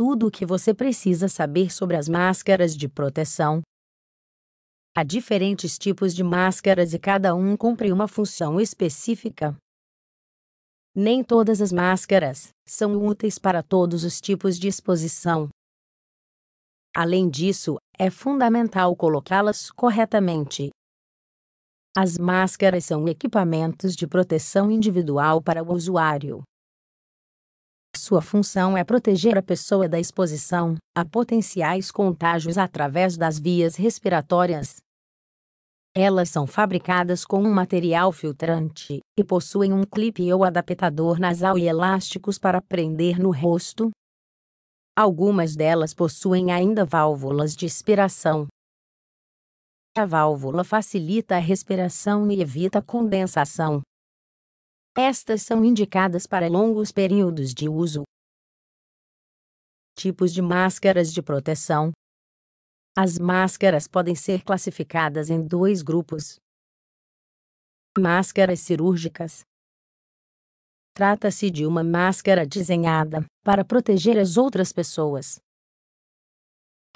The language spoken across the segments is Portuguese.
tudo o que você precisa saber sobre as máscaras de proteção. Há diferentes tipos de máscaras e cada um cumpre uma função específica. Nem todas as máscaras são úteis para todos os tipos de exposição. Além disso, é fundamental colocá-las corretamente. As máscaras são equipamentos de proteção individual para o usuário, sua função é proteger a pessoa da exposição a potenciais contágios através das vias respiratórias. Elas são fabricadas com um material filtrante e possuem um clipe ou adaptador nasal e elásticos para prender no rosto. Algumas delas possuem ainda válvulas de expiração. A válvula facilita a respiração e evita condensação, estas são indicadas para longos períodos de uso. Tipos de máscaras de proteção: As máscaras podem ser classificadas em dois grupos. Máscaras cirúrgicas. Trata-se de uma máscara desenhada para proteger as outras pessoas,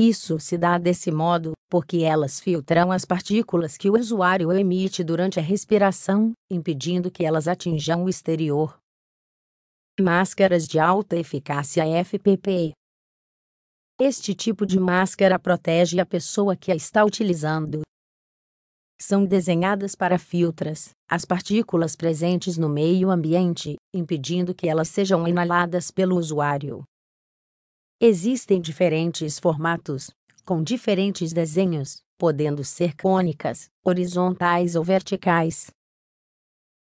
isso se dá desse modo, porque elas filtram as partículas que o usuário emite durante a respiração, impedindo que elas atinjam o exterior. Máscaras de alta eficácia FPP Este tipo de máscara protege a pessoa que a está utilizando. São desenhadas para filtras as partículas presentes no meio ambiente, impedindo que elas sejam inaladas pelo usuário. Existem diferentes formatos, com diferentes desenhos, podendo ser cônicas, horizontais ou verticais.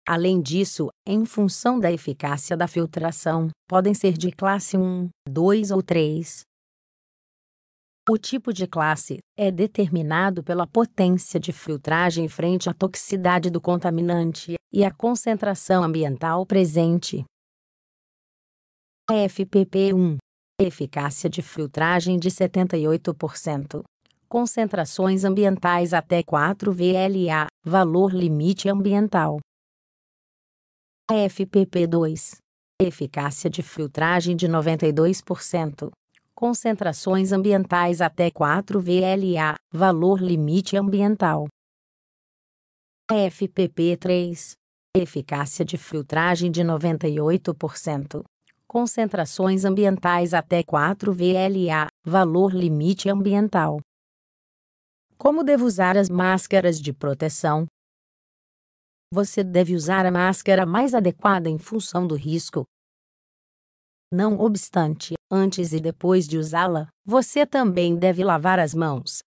Além disso, em função da eficácia da filtração, podem ser de classe 1, 2 ou 3. O tipo de classe é determinado pela potência de filtragem frente à toxicidade do contaminante e à concentração ambiental presente. FPP1 eficácia de filtragem de 78%. Concentrações ambientais até 4 VLA, valor limite ambiental. FPP2. Eficácia de filtragem de 92%. Concentrações ambientais até 4 VLA, valor limite ambiental. FPP3. Eficácia de filtragem de 98% concentrações ambientais até 4 VLA, valor limite ambiental. Como devo usar as máscaras de proteção? Você deve usar a máscara mais adequada em função do risco. Não obstante, antes e depois de usá-la, você também deve lavar as mãos.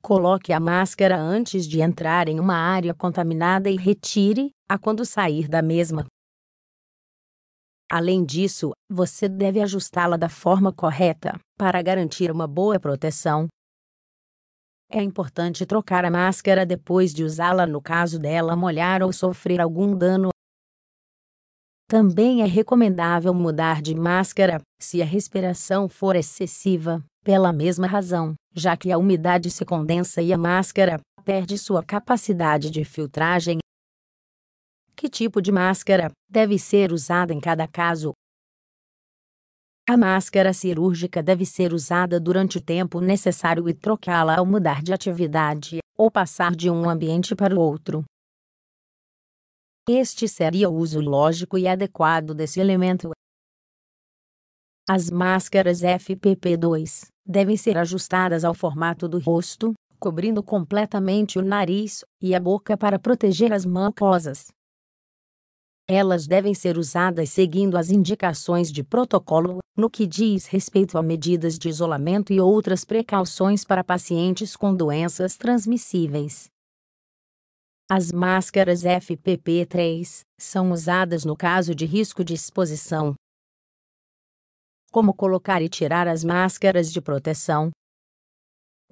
Coloque a máscara antes de entrar em uma área contaminada e retire-a quando sair da mesma. Além disso, você deve ajustá-la da forma correta para garantir uma boa proteção. É importante trocar a máscara depois de usá-la no caso dela molhar ou sofrer algum dano. Também é recomendável mudar de máscara se a respiração for excessiva, pela mesma razão, já que a umidade se condensa e a máscara perde sua capacidade de filtragem que tipo de máscara deve ser usada em cada caso? A máscara cirúrgica deve ser usada durante o tempo necessário e trocá-la ao mudar de atividade ou passar de um ambiente para o outro. Este seria o uso lógico e adequado desse elemento. As máscaras FPP2 devem ser ajustadas ao formato do rosto, cobrindo completamente o nariz e a boca para proteger as mucosas. Elas devem ser usadas seguindo as indicações de protocolo, no que diz respeito a medidas de isolamento e outras precauções para pacientes com doenças transmissíveis. As máscaras FPP3 são usadas no caso de risco de exposição. Como colocar e tirar as máscaras de proteção?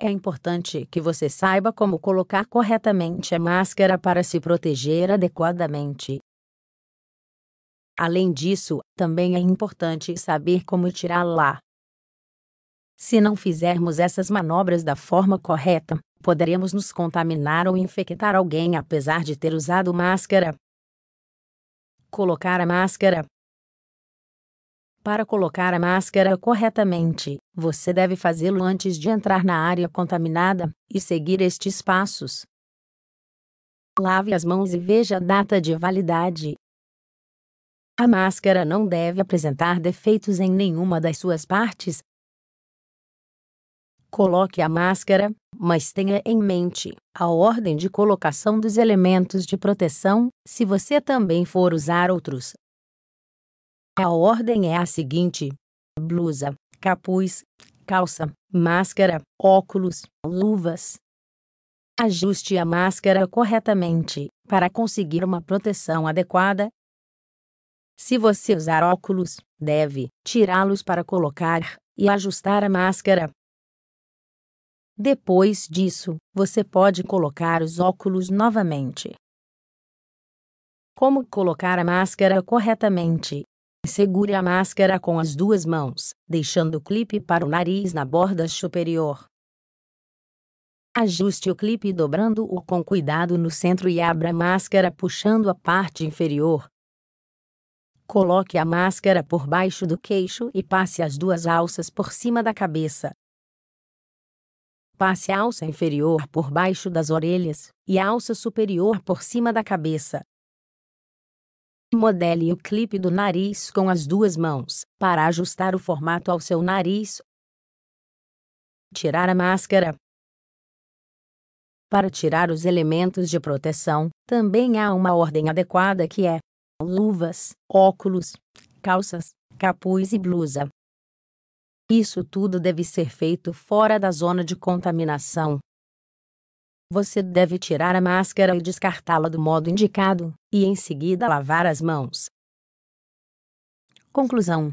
É importante que você saiba como colocar corretamente a máscara para se proteger adequadamente. Além disso, também é importante saber como tirá-la. Se não fizermos essas manobras da forma correta, poderemos nos contaminar ou infectar alguém apesar de ter usado máscara. Colocar a máscara. Para colocar a máscara corretamente, você deve fazê-lo antes de entrar na área contaminada e seguir estes passos. Lave as mãos e veja a data de validade a máscara não deve apresentar defeitos em nenhuma das suas partes. Coloque a máscara, mas tenha em mente a ordem de colocação dos elementos de proteção, se você também for usar outros. A ordem é a seguinte: blusa, capuz, calça, máscara, óculos, luvas. Ajuste a máscara corretamente para conseguir uma proteção adequada se você usar óculos, deve tirá-los para colocar e ajustar a máscara. Depois disso, você pode colocar os óculos novamente. Como colocar a máscara corretamente? Segure a máscara com as duas mãos, deixando o clipe para o nariz na borda superior. Ajuste o clipe dobrando-o com cuidado no centro e abra a máscara puxando a parte inferior, Coloque a máscara por baixo do queixo e passe as duas alças por cima da cabeça. Passe a alça inferior por baixo das orelhas e a alça superior por cima da cabeça. Modele o clipe do nariz com as duas mãos, para ajustar o formato ao seu nariz. Tirar a máscara. Para tirar os elementos de proteção, também há uma ordem adequada que é luvas, óculos, calças, capuz e blusa. Isso tudo deve ser feito fora da zona de contaminação. Você deve tirar a máscara e descartá-la do modo indicado, e em seguida lavar as mãos. Conclusão: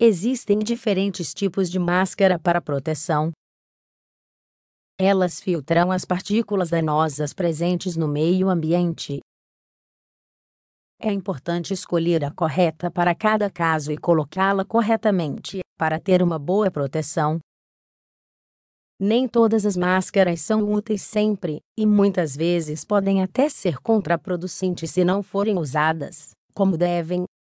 Existem diferentes tipos de máscara para proteção. Elas filtram as partículas danosas presentes no meio ambiente é importante escolher a correta para cada caso e colocá-la corretamente, para ter uma boa proteção. Nem todas as máscaras são úteis sempre, e muitas vezes podem até ser contraproducentes se não forem usadas como devem,